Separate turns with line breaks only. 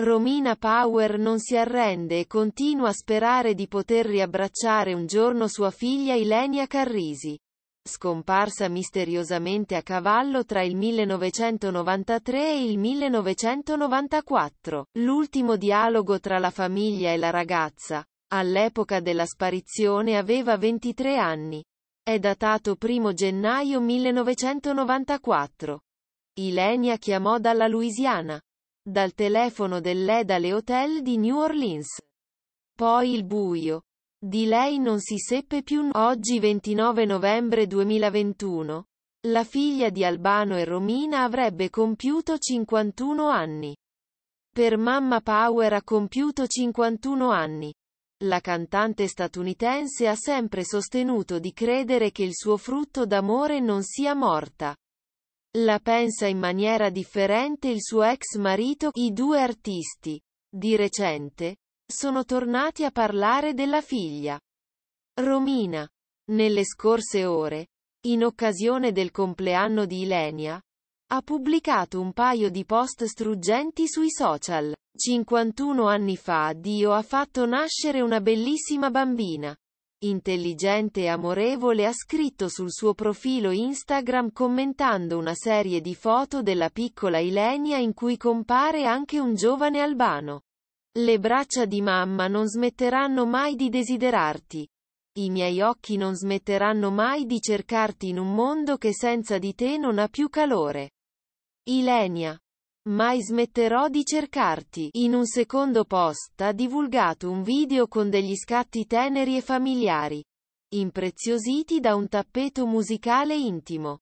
Romina Power non si arrende e continua a sperare di poter riabbracciare un giorno sua figlia Ilenia Carrisi. Scomparsa misteriosamente a cavallo tra il 1993 e il 1994, l'ultimo dialogo tra la famiglia e la ragazza, all'epoca della sparizione aveva 23 anni. È datato 1 gennaio 1994. Ilenia chiamò dalla Louisiana dal telefono dell'Edale Hotel di New Orleans. Poi il buio. Di lei non si seppe più. Oggi 29 novembre 2021. La figlia di Albano e Romina avrebbe compiuto 51 anni. Per Mamma Power ha compiuto 51 anni. La cantante statunitense ha sempre sostenuto di credere che il suo frutto d'amore non sia morta. La pensa in maniera differente il suo ex marito, i due artisti. Di recente, sono tornati a parlare della figlia. Romina. Nelle scorse ore, in occasione del compleanno di Ilenia, ha pubblicato un paio di post struggenti sui social. 51 anni fa Dio ha fatto nascere una bellissima bambina intelligente e amorevole ha scritto sul suo profilo Instagram commentando una serie di foto della piccola Ilenia in cui compare anche un giovane albano. Le braccia di mamma non smetteranno mai di desiderarti. I miei occhi non smetteranno mai di cercarti in un mondo che senza di te non ha più calore. Ilenia Mai smetterò di cercarti. In un secondo post ha divulgato un video con degli scatti teneri e familiari, impreziositi da un tappeto musicale intimo.